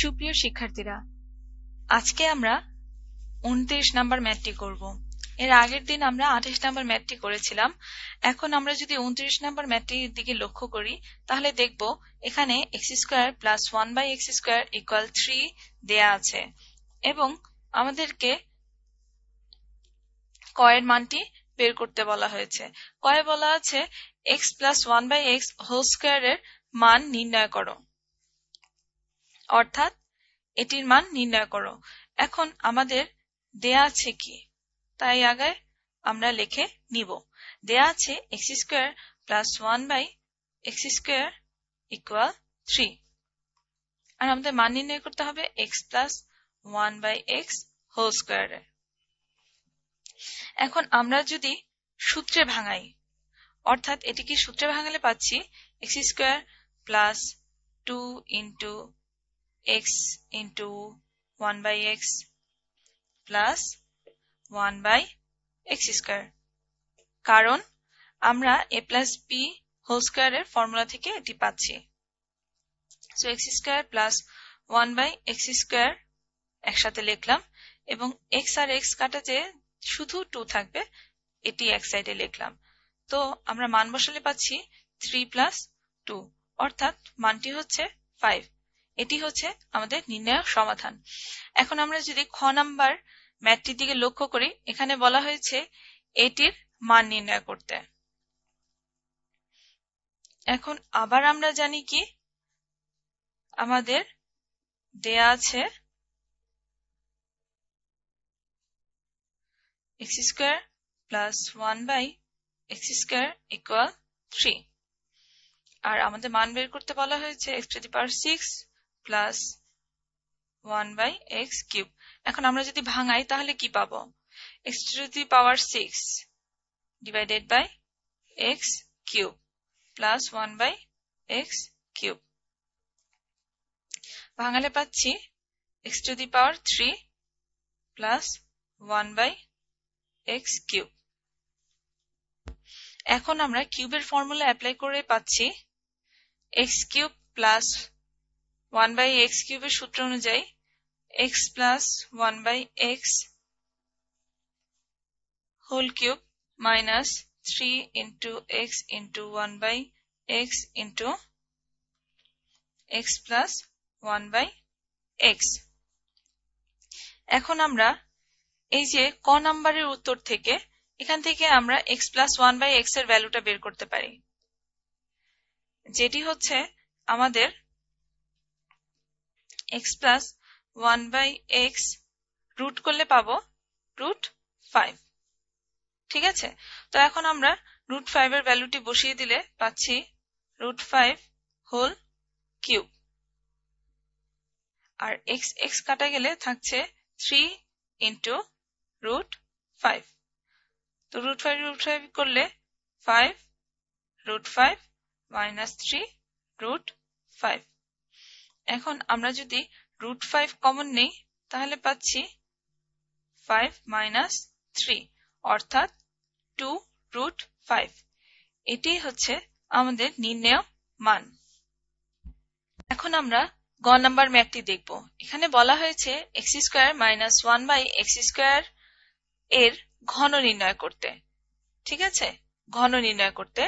সুপ্রিয় শিক্ষার্থীরা আজকে আমরা উনত্রিশ নাম্বার ম্যাটটি করব এর আগের দিন আমরা আঠাশ নাম্বার ম্যাটটি করেছিলাম এখন আমরা যদি উনত্রিশ নাম্বার ম্যাটটির দিকে লক্ষ্য করি তাহলে দেখব এখানে x square plus one by x square equal three দেয়া আছে এবং আমাদেরকে কয়ের মানটি বের করতে বলা হয়েছে কয়ে বলা আছে x plus one by x whole স্কোয়ারের মান নির্ণয় করো অর্থাৎ এটির মান নির্ণয় করো এখন আমাদের দেয়া আছে কি তাই আগে আমরা লিখে নিব দেয়া আছে x square plus one by x square equal three আর আমাদের মান নির্ণয় করতে হবে x plus one by x whole স্কোয়ারের এখন আমরা যদি সূত্রে ভাঙাই অর্থাৎ এটি কি সূত্রে ভাঙালে পাচ্ছি x square plus two into x into 1 by x plus 1 by x square কারণ আমরা এ প্লাস বি হোল স্কোয়ারের ফর্মুলা থেকে এটি পাচ্ছি so x square plus one by x square একসাথে লিখলাম এবং এক্স আর এক্স কাটা যে শুধু টু থাকবে এটি এক সাইডে লিখলাম তো আমরা মান বসালে পাচ্ছি থ্রি প্লাস টু অর্থাৎ মানটি হচ্ছে ফাইভ এটি হচ্ছে আমাদের নির্ণায়ক সমাধান এখন আমরা যদি খ নাম্বার ম্যাটটির দিকে লক্ষ্য করি এখানে বলা হয়েছে এটির মান নির্ণয় করতে এখন আবার আমরা জানি কি আমাদের দেয়া আছে x square plus one by x square equal three আর আমাদের মান বের করতে বলা হয়েছে x to the power six plus one by x cube এখন আমরা যদি ভাঙাই তাহলে কি পাবো x to the power six divided by x cube plus one by x cube ভাঙালে পাচ্ছি x to the power three plus one by x cube এখন আমরা কিউবের ফর্মুলা অ্যাপ্লাই করে পাচ্ছি x cube plus one by x কিউবের সূত্র অনুযায়ী x plus one by x whole cube minus three into x into one by x into x plus one by x এখন আমরা এই যে ক নাম্বারের উত্তর থেকে এখান থেকে আমরা x plus one by x এর ভ্যালুটা বের করতে পারি যেটি হচ্ছে আমাদের x plus one by x root করলে পাবো রুট ফাইভ ঠিক আছে তো এখন আমরা রুট ফাইভ এর ভ্যালুটি বসিয়ে দিলে পাচ্ছি রুট ফাইভ হোল কিউব আর এক্স এক্স কাটা গেলে থাকছে থ্রি ইন্টু রুট ফাইভ তো রুট ফাইভ রুট ফাইভ করলে five root five minus three root five এখন আমরা যদি রুট ফাইভ কমন নেই তাহলে পাচ্ছি ফাইভ মাইনাস থ্রি অর্থাৎ টু রুট ফাইভ এটি হচ্ছে আমাদের নির্ণেয় মান এখন আমরা গ নাম্বার ম্যাথটি দেখব এখানে বলা হয়েছে x square minus one by x square এর ঘন নির্ণয় করতে ঠিক আছে ঘন নির্ণয় করতে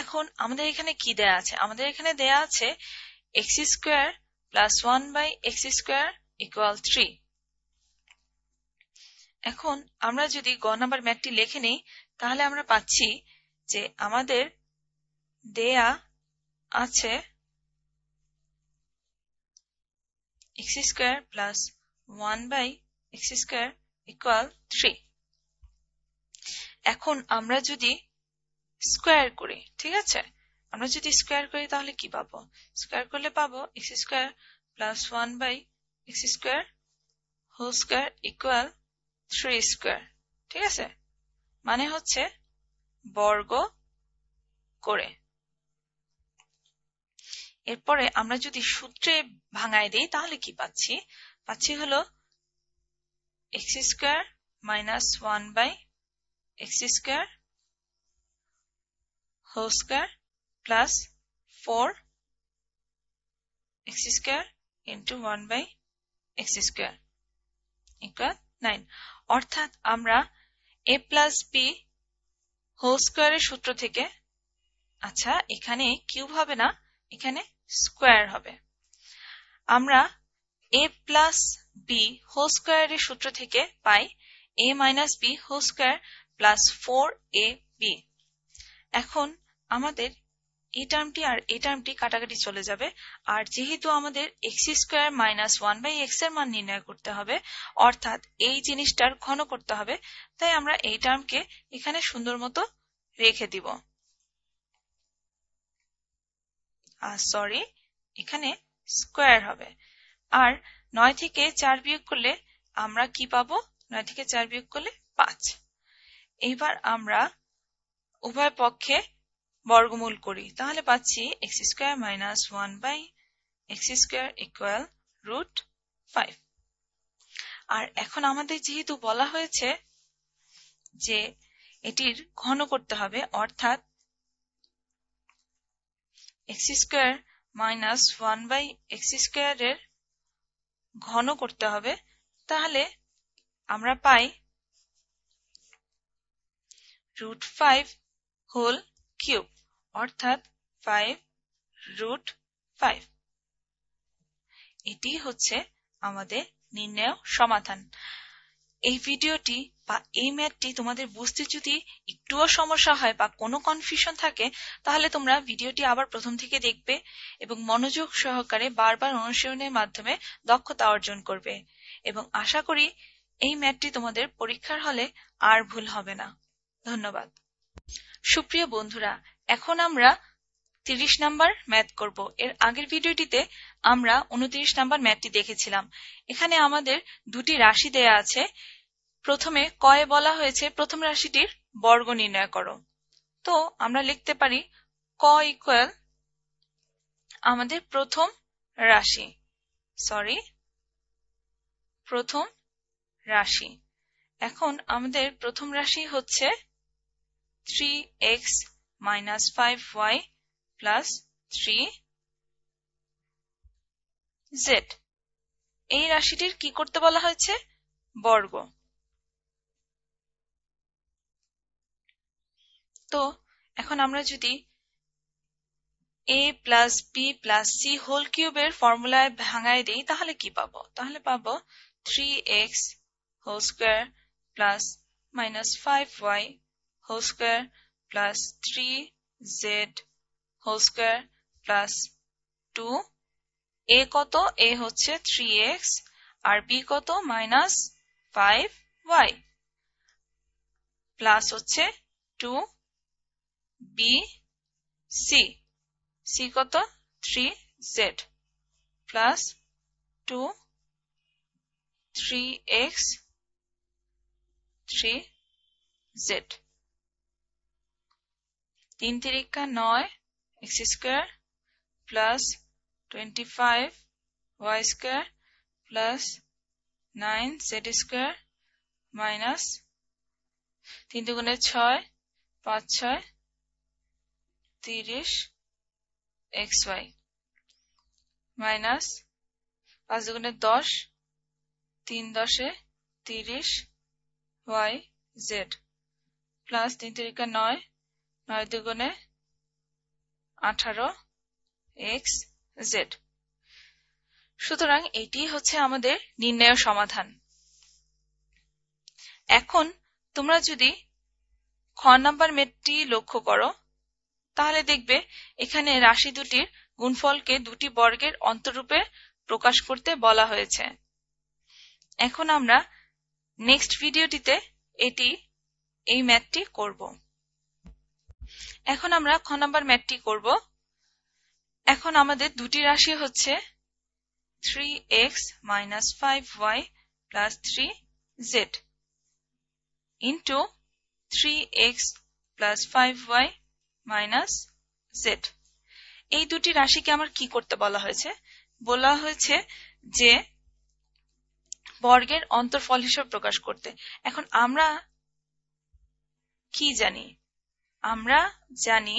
এখন আমাদের এখানে কি দেয়া আছে আমাদের এখানে দেয়া আছে x square plus one by x square equal three এখন আমরা যদি গ নাম্বার ম্যাটটি লেখে নেই তাহলে আমরা পাচ্ছি যে আমাদের দেয়া আছে x square plus one by x square equal three এখন আমরা যদি স্কোয়ার করি ঠিক আছে আমরা যদি স্কোয়ার করি তাহলে কি পাবো স্কোয়ার করলে পাবো x square plus one by x square whole square equal three square ঠিক আছে মানে হচ্ছে বর্গ করে এরপরে আমরা যদি সূত্রে ভাঙায় দিই তাহলে কি পাচ্ছি পাচ্ছি হলো x square minus one by x square whole square plus 4 x square into 1 by x square equal 9 অর্থাৎ আমরা a প্লাস বি হোল স্কোয়ারের সূত্র থেকে আচ্ছা এখানে কিউব হবে না এখানে স্কোয়ার হবে আমরা এ প্লাস বি হোল স্কোয়ারের সূত্র থেকে পাই a minus b whole square plus four a b এখন আমাদের এই টার্মটি আর এই টার্মটি কাটাকাটি চলে যাবে আর যেহেতু আমাদের x square minus one by x এর মান নির্ণয় করতে হবে অর্থাৎ এই জিনিসটার ঘন করতে হবে তাই আমরা এই টার্মকে এখানে সুন্দর মতো রেখে দিব সরি এখানে স্কোয়ার হবে আর নয় থেকে চার বিয়োগ করলে আমরা কি পাবো নয় থেকে চার বিয়োগ করলে পাঁচ এইবার আমরা উভয় পক্ষে বর্গমূল করি তাহলে পাচ্ছি x square minus one by x square equal root five আর এখন আমাদের যেহেতু বলা হয়েছে যে এটির ঘন করতে হবে অর্থাৎ x square minus one by x এর ঘন করতে হবে তাহলে আমরা পাই রুট ফাইভ হোল কিউব অর্থাৎ ফাইভ রুট ফাইভ এটি হচ্ছে আমাদের নির্ণয় সমাধান এই ভিডিওটি বা এই ম্যাথটি তোমাদের বুঝতে যদি একটুও সমস্যা হয় বা কোনো কনফিউশন থাকে তাহলে তোমরা ভিডিওটি আবার প্রথম থেকে দেখবে এবং মনোযোগ সহকারে বারবার অনুশীলনের মাধ্যমে দক্ষতা অর্জন করবে এবং আশা করি এই ম্যাথটি তোমাদের পরীক্ষার হলে আর ভুল হবে না ধন্যবাদ সুপ্রিয় বন্ধুরা এখন আমরা 30 নাম্বার ম্যাথ করব এর আগের ভিডিওটিতে আমরা উনত্রিশ নাম্বার ম্যাথটি দেখেছিলাম এখানে আমাদের দুটি রাশি দেয়া আছে প্রথমে কয়ে বলা হয়েছে প্রথম রাশিটির বর্গ নির্ণয় করো তো আমরা লিখতে পারি ক ইকুয়াল আমাদের প্রথম রাশি সরি প্রথম রাশি এখন আমাদের প্রথম রাশি হচ্ছে three x minus 5y plus 3z এই রাশিটির কি করতে বলা হয়েছে বর্গ তো এখন আমরা যদি a plus b plus c whole কিউবের ফর্মুলায় ভাঙায় দিই তাহলে কি পাবো তাহলে পাবো three x whole square plus minus five y whole square plus 3z whole square plus 2 a কত a হচ্ছে 3x আর b কত minus 5y প্লাস হচ্ছে 2 b c c কত 3z প্লাস 2 3x 3z তিন তিরিকা নয় x square plus twenty five y square plus nine z square minus তিন দুগুণের ছয় পাঁচ ছয় তিরিশ এক্স ওয়াই মাইনাস পাঁচ দুগুণে দশ তিন দশে তিরিশ ওয়াই জেড প্লাস তিন তিরিকা নয় নয় দুগুণে আঠারো এক্স জেড সুতরাং এটি হচ্ছে আমাদের নির্ণয় সমাধান এখন তোমরা যদি খ নাম্বার মেটটি লক্ষ্য করো তাহলে দেখবে এখানে রাশি দুটির গুণফলকে দুটি বর্গের অন্তরূপে প্রকাশ করতে বলা হয়েছে এখন আমরা নেক্সট ভিডিওটিতে এটি এই ম্যাথটি করব এখন আমরা খ নম্বর ম্যাটটি করব এখন আমাদের দুটি রাশি হচ্ছে three x minus five y plus three z into three x plus five y minus z এই দুটি রাশিকে আমার কি করতে বলা হয়েছে বলা হয়েছে যে বর্গের অন্তরফল হিসেবে প্রকাশ করতে এখন আমরা কি জানি আমরা জানি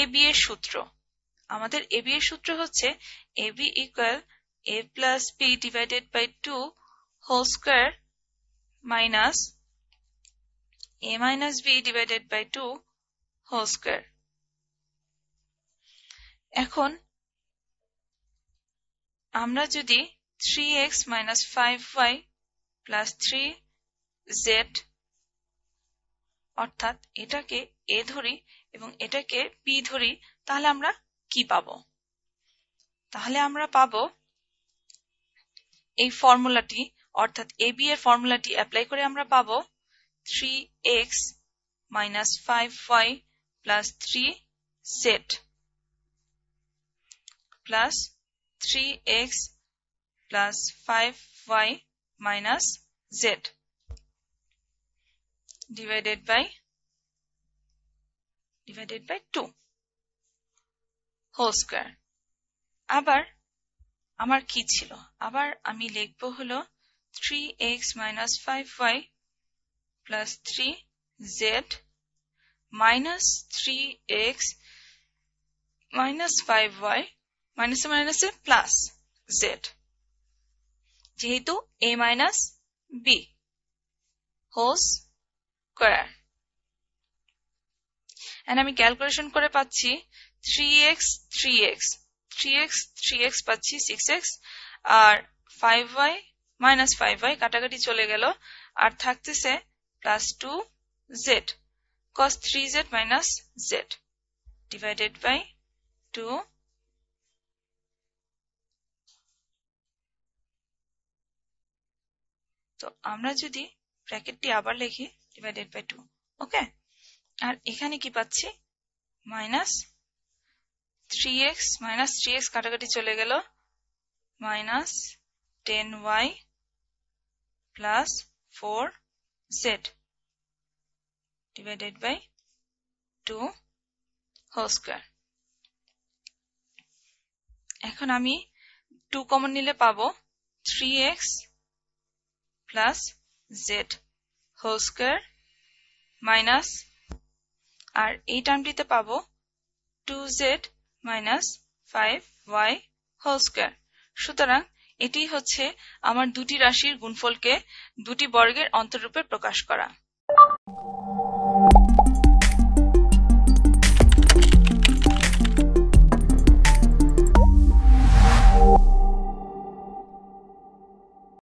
এ বি এর সূত্র আমাদের এ বি এর সূত্র হচ্ছে a b equal a plus b divided by two whole square minus a minus b divided by two whole square এখন আমরা যদি three x minus five y plus three z অর্থাৎ এটাকে এ ধরি এবং এটাকে পি ধরি তাহলে আমরা কি পাব তাহলে আমরা পাব এই ফর্মুলাটি অর্থাৎ এ বি এর ফর্মুলাটি অ্যাপ্লাই করে আমরা পাব three x minus five y plus three z plus three x plus five y minus z divided by divided by 2 whole square আবার আমার কি ছিল আবার আমি লিখব হলো three x minus five y plus three z minus three x minus five y মাইনাসে মাইনাসে প্লাস জেড যেহেতু a minus b whole square and আমি ক্যালকুলেশন করে পাচ্ছি three x three x three x three x পাচ্ছি six x আর five y minus five y কাটাকাটি চলে গেল আর থাকতেছে plus two z three z minus z divided by two তো আমরা যদি ব্র্যাকেটটি আবার লিখি ডিভাইডেড বাই টু ওকে আর এখানে কি পাচ্ছি minus three x minus three x কাটাকাটি চলে গেল minus ten y plus four z divided by two whole square এখন আমি টু কমন নিলে পাবো three x plus Z whole square minus আর এই টার্মটিতে পাবো two z minus five y whole square সুতরাং এটি হচ্ছে আমার দুটি রাশির গুণফলকে দুটি বর্গের অন্তরূপে প্রকাশ করা